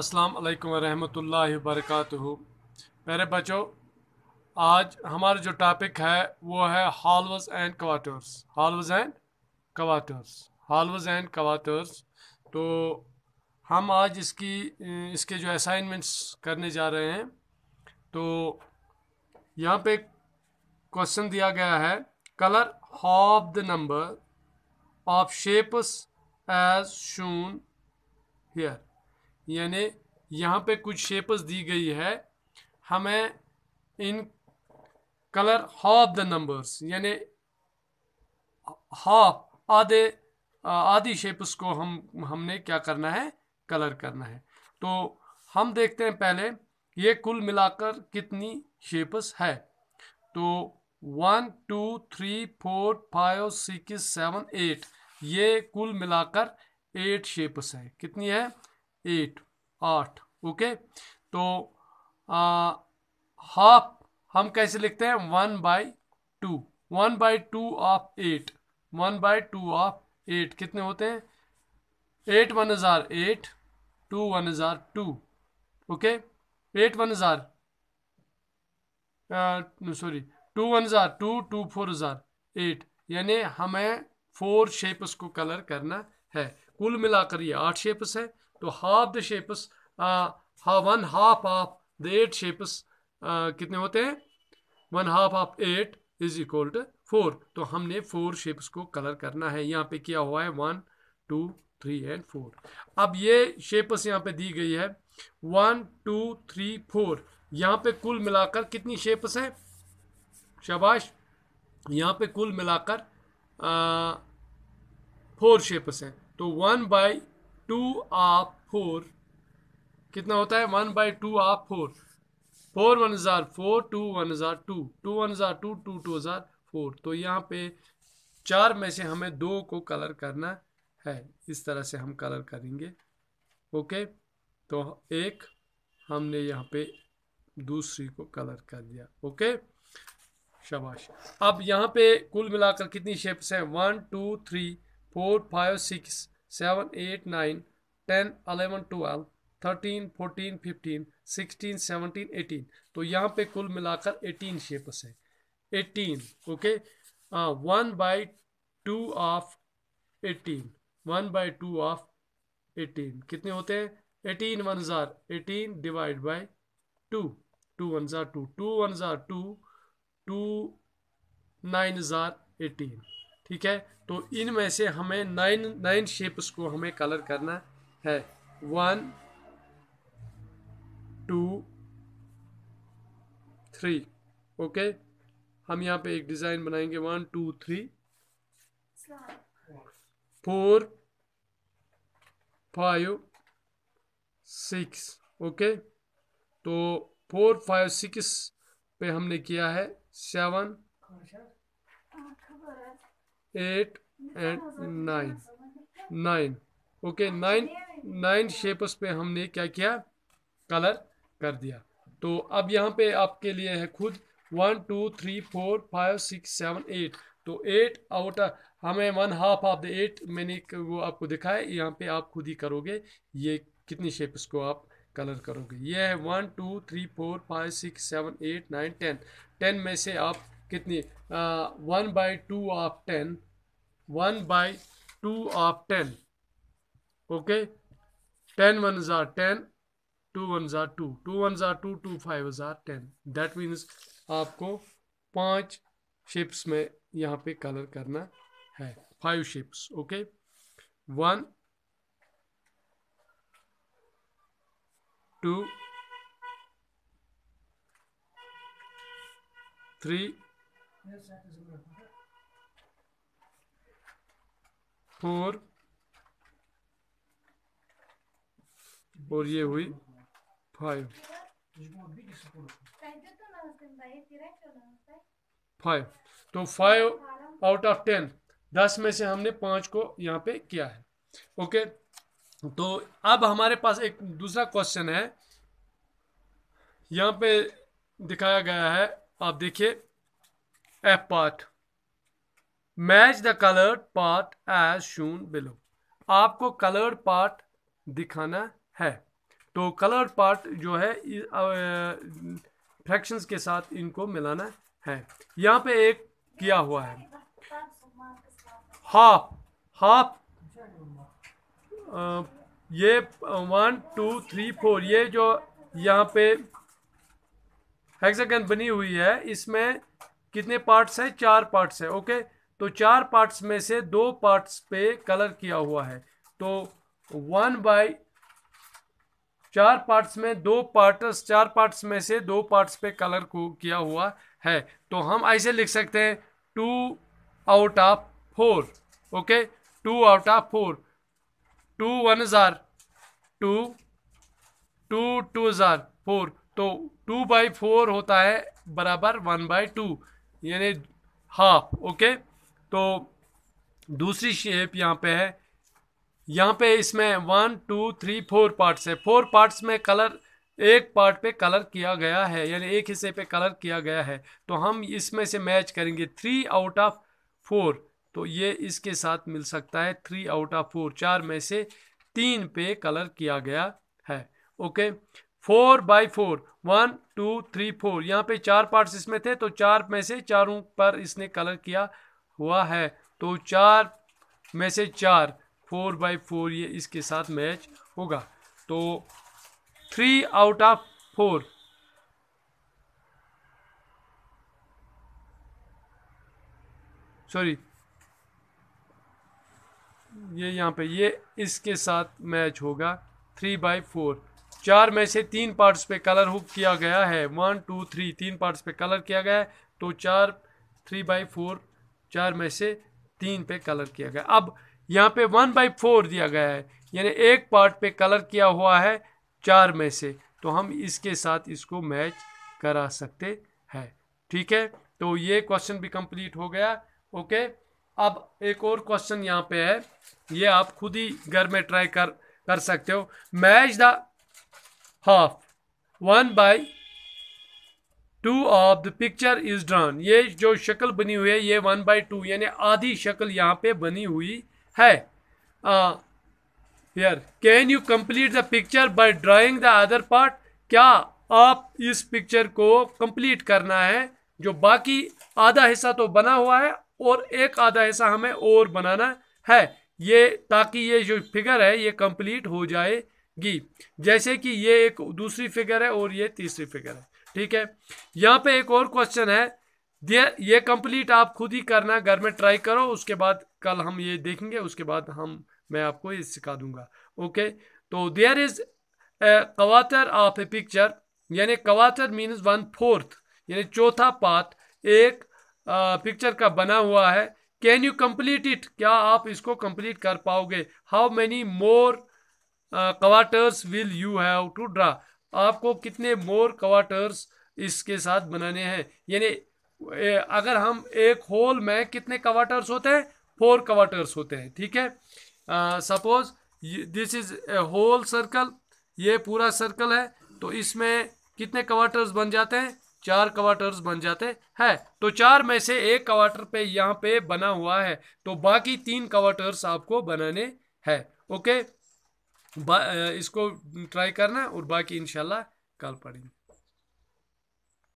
अस्सलाम वालेकुम रहमतुल्लाहि वबरकातुहू मेरे बच्चों आज हमारा जो टॉपिक है वो है halves and quarters halves and quarters halves and quarters तो हम आज इसकी इसके जो असाइनमेंट्स करने जा रहे हैं तो यहाँ पे क्वेश्चन दिया गया है colour of the number of shapes as shown here यानी यहाँ पे कुछ शेप्स दी गई है हमें इन कलर हाफ द नंबर्स यानी हाफ आधे आधी शेप्स को हम हमने क्या करना है कलर करना है तो हम देखते हैं पहले ये कुल मिलाकर कितनी शेप्स है तो one two three four five six seven eight ये कुल मिलाकर एट शेप्स है कितनी है एट आठ ओके तो हाफ हम कैसे लिखते हैं one by two one by two of eight one by two of eight कितने होते हैं एट वन हज़ार एट टू वन हज़ार टू ओके एट वन हज़ार सॉरी टू वन हज़ार टू टू फोर हज़ार एट यानी हमें फोर शेप्स को कलर करना है कुल मिलाकर ये आठ शेप्स है to half the shapes uh, one half of the eight shapes uh, कितने होते हैं one half of eight is equal to four तो हमने फोर शेप्स को कलर करना है यहाँ पे किया हुआ है one two three and four अब ये शेप्स यहाँ पे दी गई है वन टू थ्री फोर यहाँ पे कुल मिलाकर कितनी शेप्स हैं शबाश यहाँ पे कुल मिलाकर फोर uh, शेप्स हैं तो वन बाई टू आप फोर कितना होता है वन बाई टू आप फोर फोर वन हज़ार फोर टू वन हज़ार टू टू वन हज़ार टू टू टू हज़ार फोर तो यहाँ पे चार में से हमें दो को कलर करना है इस तरह से हम कलर करेंगे ओके तो एक हमने यहाँ पे दूसरी को कलर कर दिया ओके शाबाश अब यहाँ पे कुल मिलाकर कितनी शेप्स हैं one two three four five six seven eight nine ten eleven twelve thirteen fourteen fifteen sixteen seventeen eighteen तो यहाँ पे कुल मिलाकर एटीन शेप्स है eighteen okay one by two of eighteen one by two of eighteen कितने होते हैं eighteen one हज़ार eighteen divide by two two one हज़ार टू टू वन हजार टू टू नाइन हज़ार एटीन ठीक है तो इनमें से हमें नाइन नाइन शेप्स को हमें कलर करना है वन टू थ्री ओके हम यहाँ पे एक डिज़ाइन बनाएंगे one two three four five six okay तो फोर फाइव सिक्स पे हमने किया है seven eight and nine nine okay nine nine shapes पे हमने क्या किया कलर कर दिया तो अब यहाँ पे आपके लिए है खुद one two three four five six seven eight तो एट आउट हमें one half of the eight मैंने वो आपको दिखाया यहाँ पे आप खुद ही करोगे ये कितनी शेप्स को आप कलर करोगे ये है one two three four five six seven eight nine ten ten में से आप कितनी one by two of ten one by two of ten okay ten one हजार टेन टू वन हजार टू टू वन हजार टू टू फाइव हजार ten that means आपको पांच शेप्स में यहाँ पे कलर करना है five shapes okay one two three four और ये हुई फाइव फाइव तो फाइव आउट ऑफ टेन दस में से हमने पांच को यहाँ पे किया है ओके तो अब हमारे पास एक दूसरा क्वेश्चन है यहाँ पे दिखाया गया है आप देखिए part match the coloured part as shown below आपको कलर्ड पार्ट दिखाना है तो कलर्ड पार्ट जो है फ्रैक्शंस के साथ इनको मिलाना है यहाँ पे एक किया हुआ है हाफ हाफ ये वन टू थ्री फोर ये जो यहाँ पे हेक्सागन बनी हुई है इसमें कितने पार्ट्स हैं चार पार्ट्स हैं ओके तो चार पार्ट्स में से दो पार्ट्स पे कलर किया हुआ है तो वन बाई चार पार्ट्स में दो पार्ट्स चार पार्ट्स में से दो पार्ट्स पे कलर को किया हुआ है तो हम ऐसे लिख सकते हैं two out of four okay two out of four two one ज़ार टू टू टू ज़ार फोर तो टू बाई फोर होता है बराबर वन बाई टू यानी हाफ ओके तो दूसरी शेप यहाँ पे है यहाँ पे इसमें one two three four parts है फोर पार्ट्स में कलर एक पार्ट पे कलर किया गया है यानी एक हिस्से पे कलर किया गया है तो हम इसमें से मैच करेंगे थ्री आउट ऑफ फोर तो ये इसके साथ मिल सकता है थ्री आउट ऑफ फोर चार में से तीन पे कलर किया गया है okay four by four one two three four यहाँ पे चार पार्ट्स इसमें थे तो चार में से चारों पर इसने कलर किया हुआ है तो चार में से चार फोर बाई फोर ये इसके साथ मैच होगा तो three out of four sorry ये यहाँ पे ये इसके साथ मैच होगा थ्री बाई फोर चार में से तीन पार्ट्स पे कलर हुक किया गया है वन टू थ्री तीन पार्ट्स पे कलर किया गया है तो चार थ्री बाई फोर चार में से तीन पे कलर किया गया अब यहाँ पे वन बाई फोर दिया गया है यानी एक पार्ट पे कलर किया हुआ है चार में से तो हम इसके साथ इसको मैच करा सकते हैं ठीक है तो ये क्वेश्चन भी कंप्लीट हो गया ओके अब एक और क्वेश्चन यहाँ पे है ये आप खुद ही घर में ट्राई कर कर सकते हो match the half one by two of the picture is drawn ये जो शक्ल बनी हुई है ये वन बाई टू यानी आधी शक्ल यहाँ पे बनी हुई है यार can you complete the picture by drawing the other part क्या आप इस पिक्चर को कंप्लीट करना है जो बाकी आधा हिस्सा तो बना हुआ है और एक आधा हिस्सा हमें और बनाना है ये ताकि ये जो फिगर है ये कंप्लीट हो जाए गी जैसे कि ये एक दूसरी फिगर है और ये तीसरी फिगर है ठीक है यहाँ पे एक और क्वेश्चन है ये कंप्लीट आप खुद ही करना घर में ट्राई करो उसके बाद कल हम ये देखेंगे उसके बाद हम मैं आपको ये सिखा दूंगा ओके तो there is quarter of a picture यानी कवातर मीन्स वन फोर्थ यानी चौथा पार्ट एक पिक्चर का बना हुआ है कैन यू कंप्लीट इट क्या आप इसको कंप्लीट कर पाओगे how many more quarters will you have to draw आपको कितने मोर क्वार्टर्स इसके साथ बनाने हैं यानी अगर हम एक होल में कितने कवाटर्स होते हैं फोर क्वार्टर्स होते हैं ठीक है suppose this is a whole circle ये पूरा सर्कल है तो इसमें कितने कवाटर्स बन जाते हैं चार क्वार्टर्स बन जाते हैं तो चार में से एक क्वार्टर पे यहाँ पे बना हुआ है तो बाकी तीन कवाटर्स आपको बनाने हैं ओके Eh, इसको ट्राई करना और बाकी इनशाला कल पढ़ेंगे